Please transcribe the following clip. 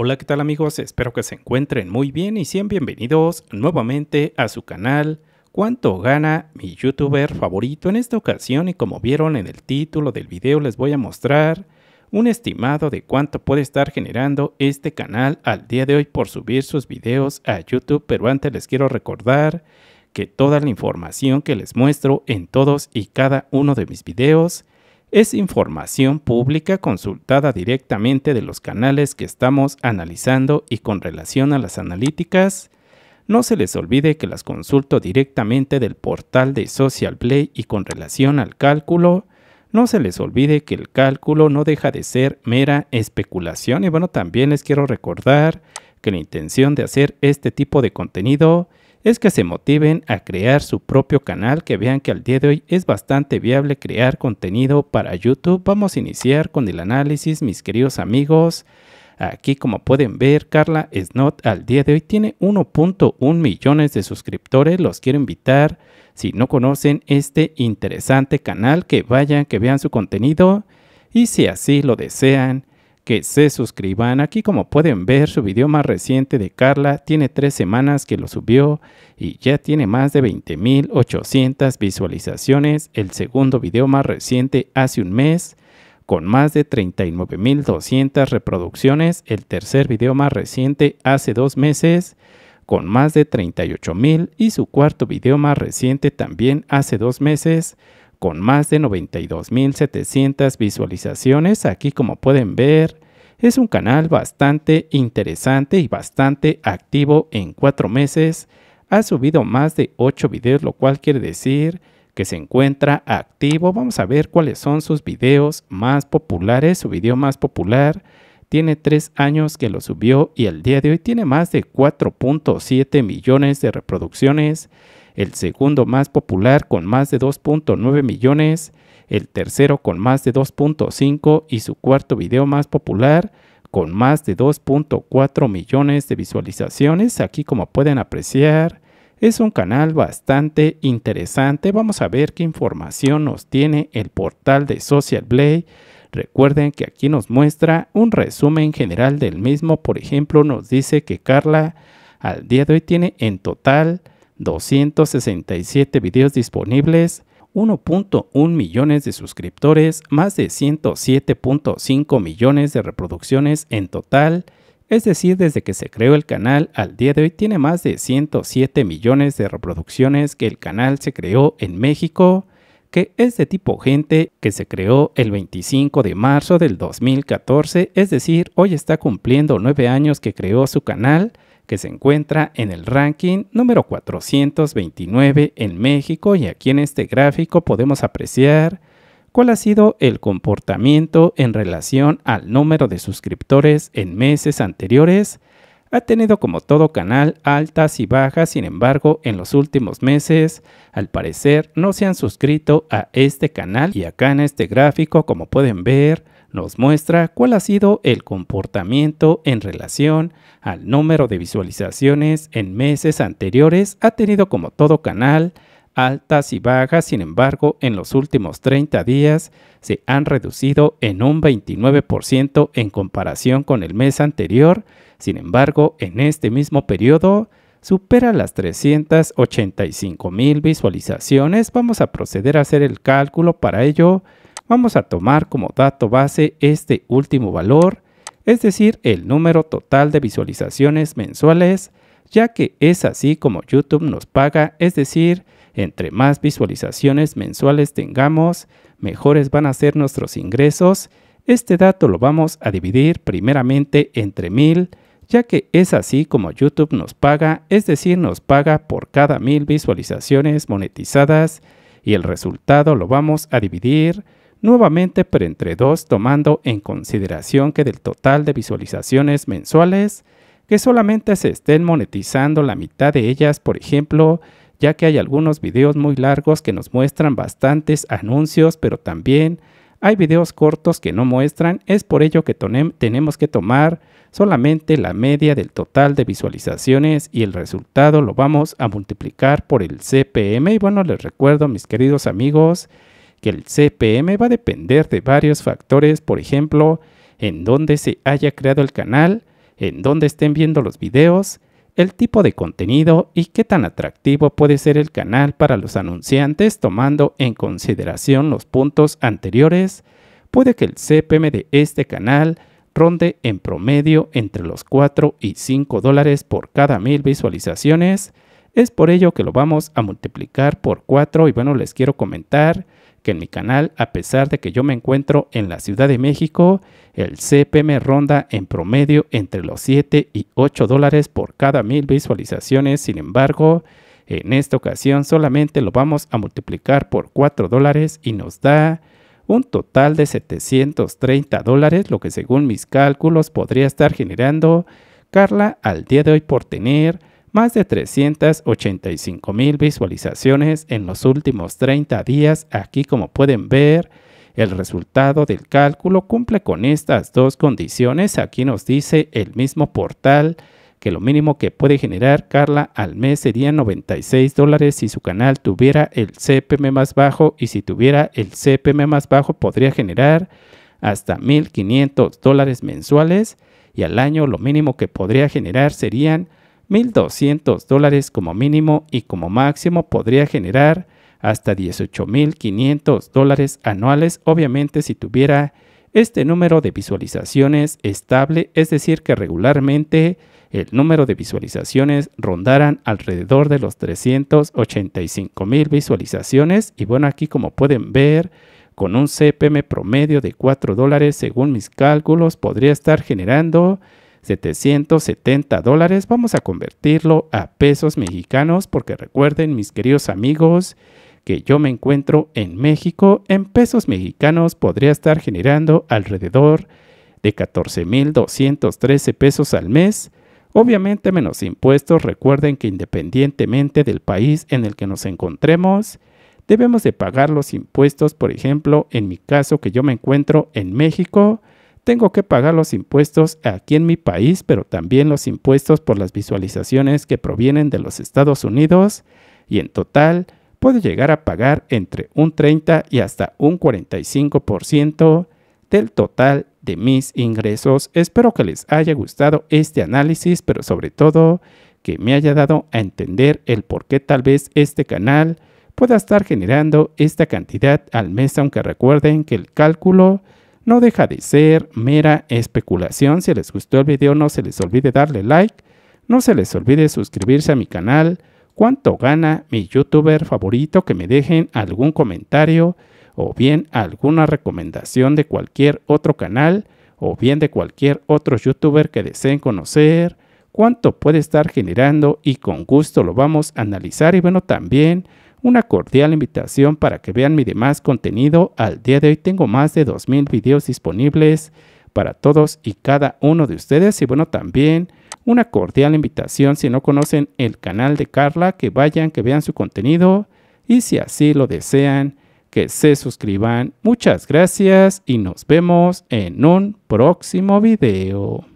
Hola, ¿qué tal amigos? Espero que se encuentren muy bien y sean bienvenidos nuevamente a su canal ¿Cuánto gana mi youtuber favorito? En esta ocasión y como vieron en el título del video les voy a mostrar un estimado de cuánto puede estar generando este canal al día de hoy por subir sus videos a YouTube, pero antes les quiero recordar que toda la información que les muestro en todos y cada uno de mis videos es información pública consultada directamente de los canales que estamos analizando y con relación a las analíticas, no se les olvide que las consulto directamente del portal de Social Play y con relación al cálculo, no se les olvide que el cálculo no deja de ser mera especulación y bueno, también les quiero recordar que la intención de hacer este tipo de contenido es es que se motiven a crear su propio canal, que vean que al día de hoy es bastante viable crear contenido para YouTube. Vamos a iniciar con el análisis, mis queridos amigos. Aquí como pueden ver, Carla Snot al día de hoy tiene 1.1 millones de suscriptores. Los quiero invitar, si no conocen este interesante canal, que vayan, que vean su contenido y si así lo desean, que se suscriban. Aquí como pueden ver su video más reciente de Carla tiene tres semanas que lo subió y ya tiene más de 20.800 visualizaciones. El segundo video más reciente hace un mes con más de 39.200 reproducciones. El tercer video más reciente hace dos meses con más de 38.000 y su cuarto video más reciente también hace dos meses con más de 92.700 visualizaciones. Aquí como pueden ver, es un canal bastante interesante y bastante activo en cuatro meses. Ha subido más de 8 videos, lo cual quiere decir que se encuentra activo. Vamos a ver cuáles son sus videos más populares. Su video más popular tiene 3 años que lo subió y el día de hoy tiene más de 4.7 millones de reproducciones el segundo más popular con más de 2.9 millones, el tercero con más de 2.5 y su cuarto video más popular con más de 2.4 millones de visualizaciones. Aquí como pueden apreciar, es un canal bastante interesante. Vamos a ver qué información nos tiene el portal de Social Blade. Recuerden que aquí nos muestra un resumen general del mismo. Por ejemplo, nos dice que Carla al día de hoy tiene en total 267 videos disponibles, 1.1 millones de suscriptores, más de 107.5 millones de reproducciones en total, es decir, desde que se creó el canal al día de hoy tiene más de 107 millones de reproducciones que el canal se creó en México, que es de tipo gente que se creó el 25 de marzo del 2014, es decir, hoy está cumpliendo 9 años que creó su canal, que se encuentra en el ranking número 429 en México y aquí en este gráfico podemos apreciar cuál ha sido el comportamiento en relación al número de suscriptores en meses anteriores. Ha tenido como todo canal altas y bajas, sin embargo, en los últimos meses, al parecer, no se han suscrito a este canal y acá en este gráfico, como pueden ver, nos muestra cuál ha sido el comportamiento en relación al número de visualizaciones en meses anteriores. Ha tenido como todo canal altas y bajas, sin embargo, en los últimos 30 días se han reducido en un 29% en comparación con el mes anterior. Sin embargo, en este mismo periodo supera las 385 mil visualizaciones. Vamos a proceder a hacer el cálculo para ello. Vamos a tomar como dato base este último valor, es decir, el número total de visualizaciones mensuales, ya que es así como YouTube nos paga, es decir, entre más visualizaciones mensuales tengamos, mejores van a ser nuestros ingresos. Este dato lo vamos a dividir primeramente entre mil, ya que es así como YouTube nos paga, es decir, nos paga por cada mil visualizaciones monetizadas y el resultado lo vamos a dividir nuevamente pero entre dos tomando en consideración que del total de visualizaciones mensuales, que solamente se estén monetizando la mitad de ellas, por ejemplo, ya que hay algunos videos muy largos que nos muestran bastantes anuncios, pero también hay videos cortos que no muestran, es por ello que tenemos que tomar solamente la media del total de visualizaciones y el resultado lo vamos a multiplicar por el CPM. Y bueno, les recuerdo, mis queridos amigos, que el CPM va a depender de varios factores, por ejemplo, en dónde se haya creado el canal, en dónde estén viendo los videos, el tipo de contenido y qué tan atractivo puede ser el canal para los anunciantes tomando en consideración los puntos anteriores, puede que el CPM de este canal ronde en promedio entre los 4 y 5 dólares por cada mil visualizaciones. Es por ello que lo vamos a multiplicar por 4 y bueno, les quiero comentar en mi canal, a pesar de que yo me encuentro en la Ciudad de México, el CPM ronda en promedio entre los 7 y 8 dólares por cada mil visualizaciones. Sin embargo, en esta ocasión solamente lo vamos a multiplicar por 4 dólares y nos da un total de 730 dólares, lo que según mis cálculos podría estar generando Carla al día de hoy por tener más de 385 mil visualizaciones en los últimos 30 días. Aquí como pueden ver, el resultado del cálculo cumple con estas dos condiciones. Aquí nos dice el mismo portal que lo mínimo que puede generar Carla al mes sería 96 dólares si su canal tuviera el CPM más bajo y si tuviera el CPM más bajo podría generar hasta 1.500 dólares mensuales y al año lo mínimo que podría generar serían 1.200 dólares como mínimo y como máximo podría generar hasta 18.500 dólares anuales, obviamente si tuviera este número de visualizaciones estable, es decir, que regularmente el número de visualizaciones rondaran alrededor de los 385 mil visualizaciones. Y bueno, aquí como pueden ver, con un CPM promedio de 4 dólares, según mis cálculos, podría estar generando 770 dólares. Vamos a convertirlo a pesos mexicanos porque recuerden mis queridos amigos que yo me encuentro en México. En pesos mexicanos podría estar generando alrededor de 14.213 pesos al mes. Obviamente menos impuestos. Recuerden que independientemente del país en el que nos encontremos, debemos de pagar los impuestos. Por ejemplo, en mi caso que yo me encuentro en México, tengo que pagar los impuestos aquí en mi país, pero también los impuestos por las visualizaciones que provienen de los Estados Unidos y en total puedo llegar a pagar entre un 30 y hasta un 45% del total de mis ingresos. Espero que les haya gustado este análisis, pero sobre todo que me haya dado a entender el por qué tal vez este canal pueda estar generando esta cantidad al mes, aunque recuerden que el cálculo no deja de ser mera especulación. Si les gustó el video, no se les olvide darle like. No se les olvide suscribirse a mi canal. ¿Cuánto gana mi youtuber favorito? Que me dejen algún comentario o bien alguna recomendación de cualquier otro canal o bien de cualquier otro youtuber que deseen conocer, cuánto puede estar generando y con gusto lo vamos a analizar y bueno, también una cordial invitación para que vean mi demás contenido. Al día de hoy tengo más de 2.000 videos disponibles para todos y cada uno de ustedes. Y bueno, también una cordial invitación si no conocen el canal de Carla, que vayan, que vean su contenido y si así lo desean, que se suscriban. Muchas gracias y nos vemos en un próximo video.